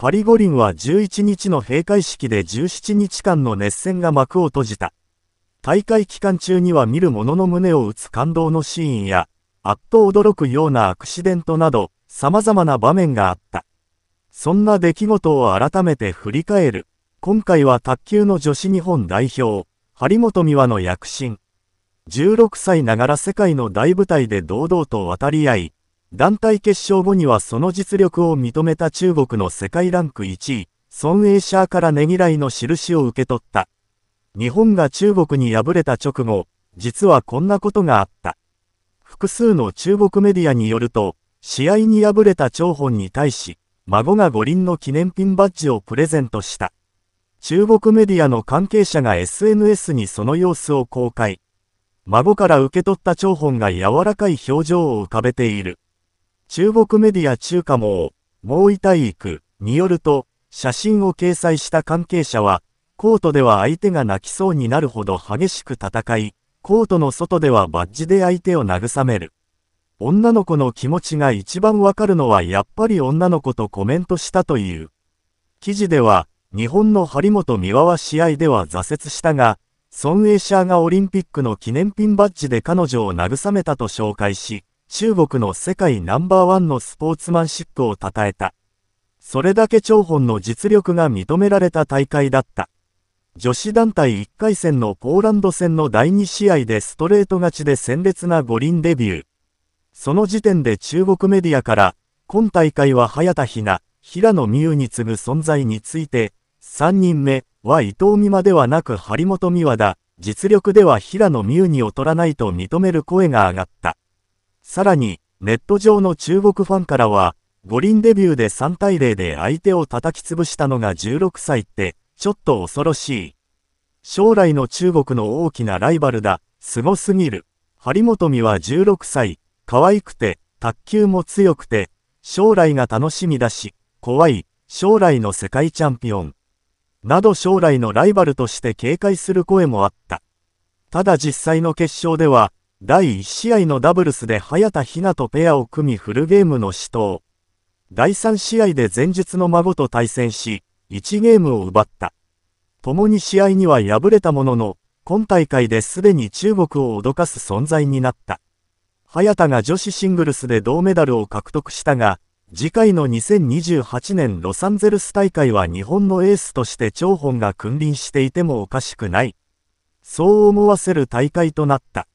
パリ五輪は11日の閉会式で17日間の熱戦が幕を閉じた。大会期間中には見る者の胸を打つ感動のシーンや、あっと驚くようなアクシデントなど、様々な場面があった。そんな出来事を改めて振り返る。今回は卓球の女子日本代表、張本美和の躍進。16歳ながら世界の大舞台で堂々と渡り合い、団体決勝後にはその実力を認めた中国の世界ランク1位、孫英シャーからねぎらいの印を受け取った。日本が中国に敗れた直後、実はこんなことがあった。複数の中国メディアによると、試合に敗れた張本に対し、孫が五輪の記念品バッジをプレゼントした。中国メディアの関係者が SNS にその様子を公開。孫から受け取った張本が柔らかい表情を浮かべている。中国メディア中華網、毛井体育によると、写真を掲載した関係者は、コートでは相手が泣きそうになるほど激しく戦い、コートの外ではバッジで相手を慰める。女の子の気持ちが一番わかるのはやっぱり女の子とコメントしたという。記事では、日本の張本美和は試合では挫折したが、孫栄社シャーがオリンピックの記念品バッジで彼女を慰めたと紹介し、中国の世界ナンバーワンのスポーツマンシップを称えた。それだけ張本の実力が認められた大会だった。女子団体1回戦のポーランド戦の第2試合でストレート勝ちで鮮烈な五輪デビュー。その時点で中国メディアから、今大会は早田ひな、平野美宇に次ぐ存在について、3人目は伊藤美誠ではなく張本美和だ、実力では平野美宇に劣らないと認める声が上がった。さらに、ネット上の中国ファンからは、五輪デビューで3対0で相手を叩き潰したのが16歳って、ちょっと恐ろしい。将来の中国の大きなライバルだ、凄すぎる。張本美は16歳、可愛くて、卓球も強くて、将来が楽しみだし、怖い、将来の世界チャンピオン。など将来のライバルとして警戒する声もあった。ただ実際の決勝では、第1試合のダブルスで早田ひなとペアを組みフルゲームの死闘。第3試合で前述の孫と対戦し、1ゲームを奪った。共に試合には敗れたものの、今大会ですでに中国を脅かす存在になった。早田が女子シングルスで銅メダルを獲得したが、次回の2028年ロサンゼルス大会は日本のエースとして張本が君臨していてもおかしくない。そう思わせる大会となった。